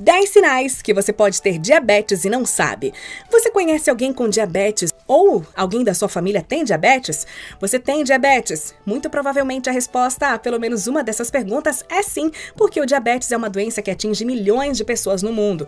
10 sinais que você pode ter diabetes e não sabe. Você conhece alguém com diabetes ou alguém da sua família tem diabetes? Você tem diabetes? Muito provavelmente a resposta a pelo menos uma dessas perguntas é sim, porque o diabetes é uma doença que atinge milhões de pessoas no mundo.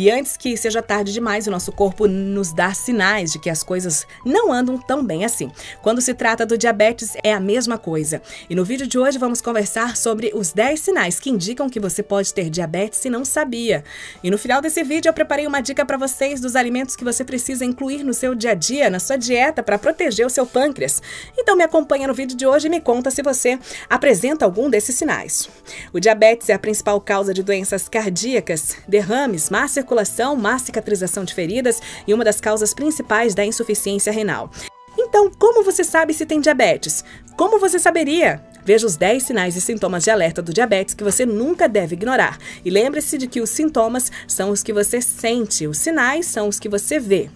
E antes que seja tarde demais, o nosso corpo nos dá sinais de que as coisas não andam tão bem assim. Quando se trata do diabetes, é a mesma coisa. E no vídeo de hoje vamos conversar sobre os 10 sinais que indicam que você pode ter diabetes e não sabia. E no final desse vídeo eu preparei uma dica para vocês dos alimentos que você precisa incluir no seu dia a dia, na sua dieta, para proteger o seu pâncreas. Então me acompanha no vídeo de hoje e me conta se você apresenta algum desses sinais. O diabetes é a principal causa de doenças cardíacas, derrames, má circulação, má cicatrização de feridas e uma das causas principais da insuficiência renal. Então, como você sabe se tem diabetes? Como você saberia? Veja os 10 sinais e sintomas de alerta do diabetes que você nunca deve ignorar. E lembre-se de que os sintomas são os que você sente, os sinais são os que você vê.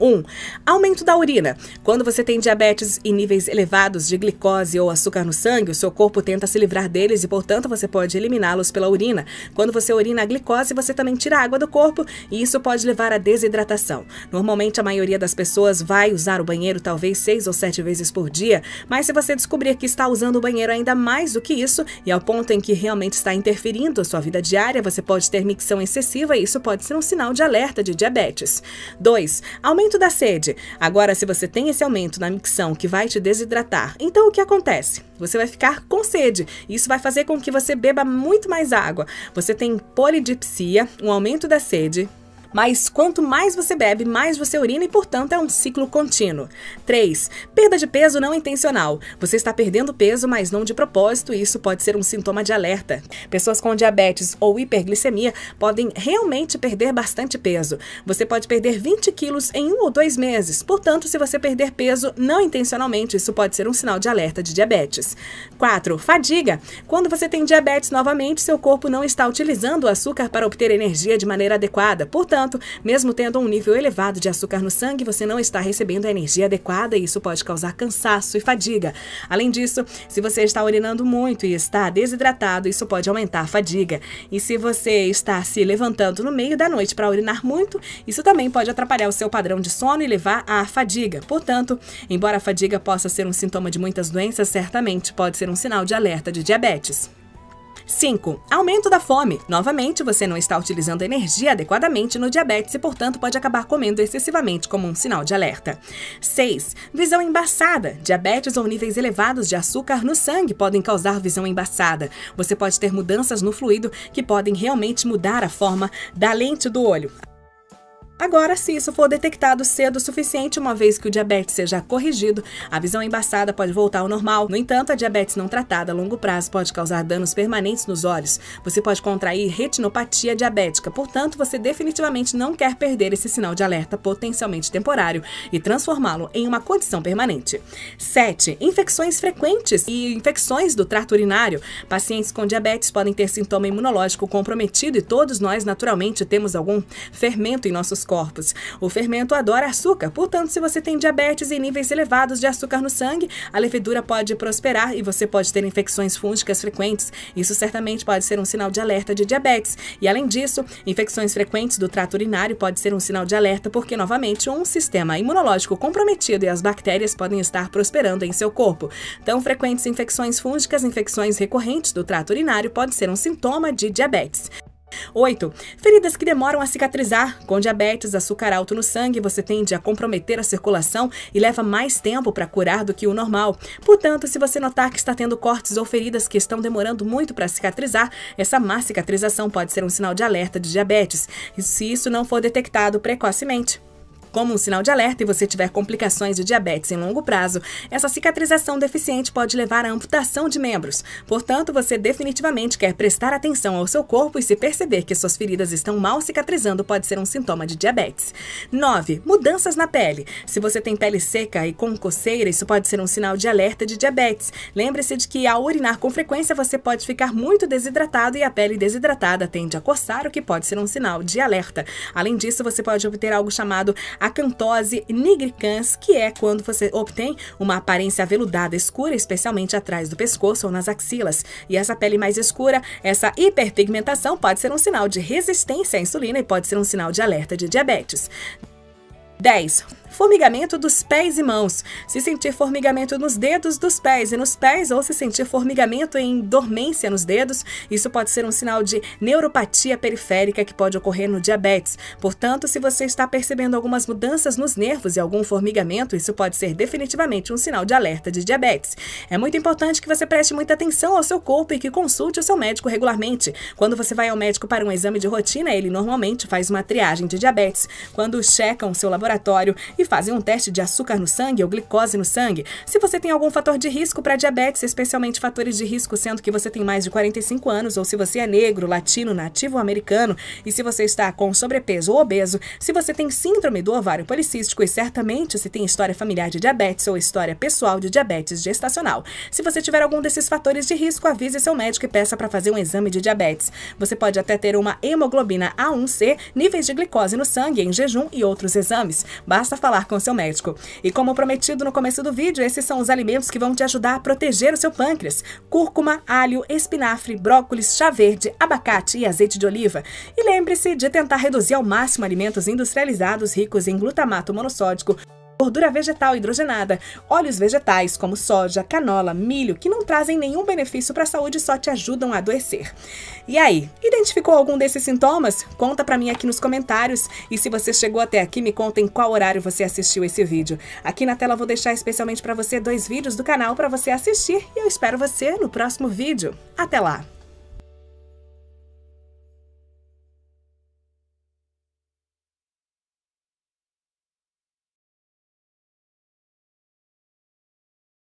1. Aumento da urina. Quando você tem diabetes e níveis elevados de glicose ou açúcar no sangue, o seu corpo tenta se livrar deles e, portanto, você pode eliminá-los pela urina. Quando você urina a glicose, você também tira água do corpo e isso pode levar à desidratação. Normalmente, a maioria das pessoas vai usar o banheiro talvez seis ou sete vezes por dia, mas se você descobrir que está usando o banheiro ainda mais do que isso e ao ponto em que realmente está interferindo a sua vida diária, você pode ter micção excessiva e isso pode ser um sinal de alerta de diabetes. 2. Aumento aumento da sede. Agora, se você tem esse aumento na micção que vai te desidratar, então o que acontece? Você vai ficar com sede. Isso vai fazer com que você beba muito mais água. Você tem polidipsia, um aumento da sede, mas quanto mais você bebe, mais você urina e, portanto, é um ciclo contínuo. 3. Perda de peso não intencional. Você está perdendo peso, mas não de propósito, e isso pode ser um sintoma de alerta. Pessoas com diabetes ou hiperglicemia podem realmente perder bastante peso. Você pode perder 20 quilos em um ou dois meses. Portanto, se você perder peso não intencionalmente, isso pode ser um sinal de alerta de diabetes. 4. Fadiga. Quando você tem diabetes novamente, seu corpo não está utilizando o açúcar para obter energia de maneira adequada. Portanto, Portanto, mesmo tendo um nível elevado de açúcar no sangue, você não está recebendo a energia adequada e isso pode causar cansaço e fadiga. Além disso, se você está urinando muito e está desidratado, isso pode aumentar a fadiga. E se você está se levantando no meio da noite para urinar muito, isso também pode atrapalhar o seu padrão de sono e levar à fadiga. Portanto, embora a fadiga possa ser um sintoma de muitas doenças, certamente pode ser um sinal de alerta de diabetes. 5. Aumento da fome. Novamente, você não está utilizando energia adequadamente no diabetes e, portanto, pode acabar comendo excessivamente como um sinal de alerta. 6. Visão embaçada. Diabetes ou níveis elevados de açúcar no sangue podem causar visão embaçada. Você pode ter mudanças no fluido que podem realmente mudar a forma da lente do olho. Agora, se isso for detectado cedo o suficiente, uma vez que o diabetes seja corrigido, a visão embaçada pode voltar ao normal. No entanto, a diabetes não tratada a longo prazo pode causar danos permanentes nos olhos. Você pode contrair retinopatia diabética, portanto, você definitivamente não quer perder esse sinal de alerta potencialmente temporário e transformá-lo em uma condição permanente. 7. Infecções frequentes e infecções do trato urinário. Pacientes com diabetes podem ter sintoma imunológico comprometido e todos nós, naturalmente, temos algum fermento em nossos corpos. O fermento adora açúcar, portanto, se você tem diabetes e níveis elevados de açúcar no sangue, a levedura pode prosperar e você pode ter infecções fúngicas frequentes. Isso certamente pode ser um sinal de alerta de diabetes. E além disso, infecções frequentes do trato urinário pode ser um sinal de alerta porque, novamente, um sistema imunológico comprometido e as bactérias podem estar prosperando em seu corpo. Tão frequentes infecções fúngicas, infecções recorrentes do trato urinário pode ser um sintoma de diabetes. 8. Feridas que demoram a cicatrizar. Com diabetes, açúcar alto no sangue, você tende a comprometer a circulação e leva mais tempo para curar do que o normal. Portanto, se você notar que está tendo cortes ou feridas que estão demorando muito para cicatrizar, essa má cicatrização pode ser um sinal de alerta de diabetes, e se isso não for detectado precocemente como um sinal de alerta e você tiver complicações de diabetes em longo prazo, essa cicatrização deficiente pode levar à amputação de membros. Portanto, você definitivamente quer prestar atenção ao seu corpo e se perceber que suas feridas estão mal cicatrizando pode ser um sintoma de diabetes. 9. Mudanças na pele. Se você tem pele seca e com coceira, isso pode ser um sinal de alerta de diabetes. Lembre-se de que ao urinar com frequência você pode ficar muito desidratado e a pele desidratada tende a coçar, o que pode ser um sinal de alerta. Além disso, você pode obter algo chamado acantose nigricans, que é quando você obtém uma aparência aveludada escura, especialmente atrás do pescoço ou nas axilas. E essa pele mais escura, essa hiperpigmentação pode ser um sinal de resistência à insulina e pode ser um sinal de alerta de diabetes. 10 formigamento dos pés e mãos. Se sentir formigamento nos dedos dos pés e nos pés, ou se sentir formigamento em dormência nos dedos, isso pode ser um sinal de neuropatia periférica que pode ocorrer no diabetes. Portanto, se você está percebendo algumas mudanças nos nervos e algum formigamento, isso pode ser definitivamente um sinal de alerta de diabetes. É muito importante que você preste muita atenção ao seu corpo e que consulte o seu médico regularmente. Quando você vai ao médico para um exame de rotina, ele normalmente faz uma triagem de diabetes. Quando checam seu laboratório e fazer um teste de açúcar no sangue ou glicose no sangue, se você tem algum fator de risco para diabetes, especialmente fatores de risco sendo que você tem mais de 45 anos ou se você é negro, latino, nativo americano e se você está com sobrepeso ou obeso, se você tem síndrome do ovário policístico e certamente se tem história familiar de diabetes ou história pessoal de diabetes gestacional. Se você tiver algum desses fatores de risco, avise seu médico e peça para fazer um exame de diabetes. Você pode até ter uma hemoglobina A1C, níveis de glicose no sangue em jejum e outros exames. Basta falar falar com seu médico. E como prometido no começo do vídeo, esses são os alimentos que vão te ajudar a proteger o seu pâncreas. Cúrcuma, alho, espinafre, brócolis, chá verde, abacate e azeite de oliva. E lembre-se de tentar reduzir ao máximo alimentos industrializados ricos em glutamato monossódico, gordura vegetal hidrogenada, óleos vegetais como soja, canola, milho, que não trazem nenhum benefício para a saúde e só te ajudam a adoecer. E aí, identificou algum desses sintomas? Conta para mim aqui nos comentários e se você chegou até aqui, me conta em qual horário você assistiu esse vídeo. Aqui na tela vou deixar especialmente para você dois vídeos do canal para você assistir e eu espero você no próximo vídeo. Até lá!